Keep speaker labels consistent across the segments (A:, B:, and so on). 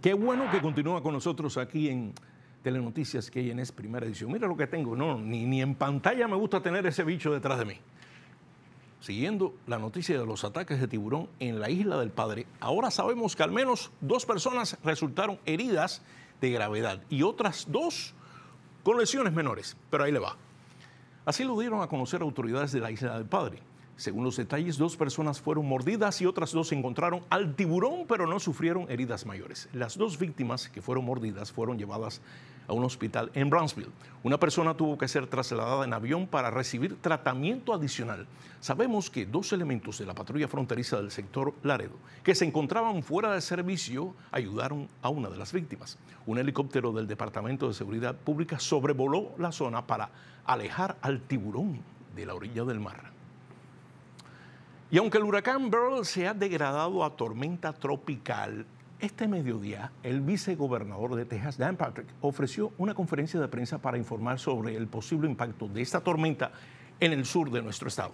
A: Qué bueno que continúa con nosotros aquí en Telenoticias que en es primera edición. Mira lo que tengo. No, ni, ni en pantalla me gusta tener ese bicho detrás de mí. Siguiendo la noticia de los ataques de tiburón en la isla del Padre, ahora sabemos que al menos dos personas resultaron heridas de gravedad y otras dos con lesiones menores. Pero ahí le va. Así lo dieron a conocer autoridades de la isla del Padre. Según los detalles, dos personas fueron mordidas y otras dos se encontraron al tiburón, pero no sufrieron heridas mayores. Las dos víctimas que fueron mordidas fueron llevadas a un hospital en Brownsville. Una persona tuvo que ser trasladada en avión para recibir tratamiento adicional. Sabemos que dos elementos de la patrulla fronteriza del sector Laredo, que se encontraban fuera de servicio, ayudaron a una de las víctimas. Un helicóptero del Departamento de Seguridad Pública sobrevoló la zona para alejar al tiburón de la orilla del mar. Y aunque el huracán Burl se ha degradado a tormenta tropical, este mediodía el vicegobernador de Texas, Dan Patrick, ofreció una conferencia de prensa para informar sobre el posible impacto de esta tormenta en el sur de nuestro estado.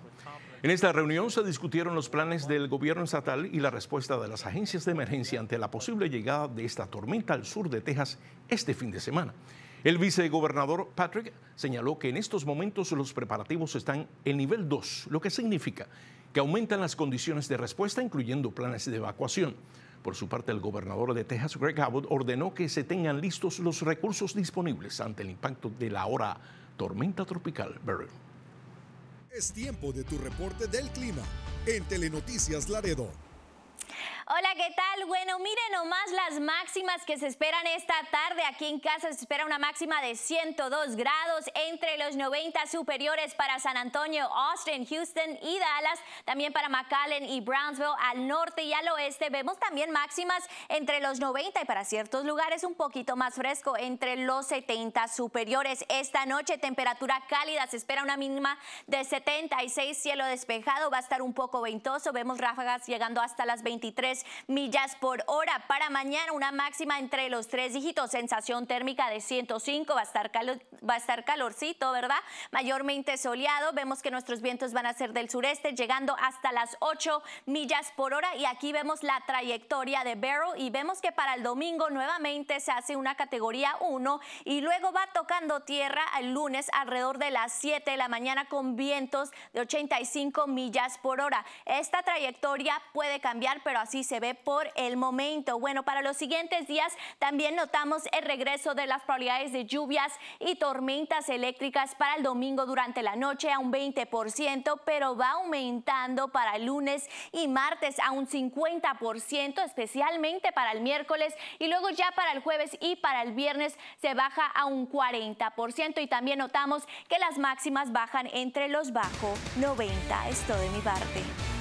A: En esta reunión se discutieron los planes del gobierno estatal y la respuesta de las agencias de emergencia ante la posible llegada de esta tormenta al sur de Texas este fin de semana. El vicegobernador Patrick señaló que en estos momentos los preparativos están en nivel 2, lo que significa que aumentan las condiciones de respuesta, incluyendo planes de evacuación. Por su parte, el gobernador de Texas, Greg Abbott, ordenó que se tengan listos los recursos disponibles ante el impacto de la hora tormenta tropical Es tiempo de tu reporte del clima en Telenoticias Laredo.
B: Hola, ¿qué tal? Bueno, miren nomás las máximas que se esperan esta tarde. Aquí en casa se espera una máxima de 102 grados entre los 90 superiores para San Antonio, Austin, Houston y Dallas. También para McAllen y Brownsville al norte y al oeste. Vemos también máximas entre los 90 y para ciertos lugares un poquito más fresco entre los 70 superiores. Esta noche temperatura cálida. Se espera una mínima de 76, cielo despejado. Va a estar un poco ventoso. Vemos ráfagas llegando hasta las 23 millas por hora. Para mañana una máxima entre los tres dígitos, sensación térmica de 105, va a estar, calor, va a estar calorcito, ¿verdad? Mayormente soleado, vemos que nuestros vientos van a ser del sureste, llegando hasta las 8 millas por hora y aquí vemos la trayectoria de Barrow y vemos que para el domingo nuevamente se hace una categoría 1 y luego va tocando tierra el lunes alrededor de las 7 de la mañana con vientos de 85 millas por hora. Esta trayectoria puede cambiar, pero así se ve por el momento. Bueno, para los siguientes días también notamos el regreso de las probabilidades de lluvias y tormentas eléctricas para el domingo durante la noche a un 20%, pero va aumentando para el lunes y martes a un 50%, especialmente para el miércoles y luego ya para el jueves y para el viernes se baja a un 40% y también notamos que las máximas bajan entre los bajo 90. esto de mi parte.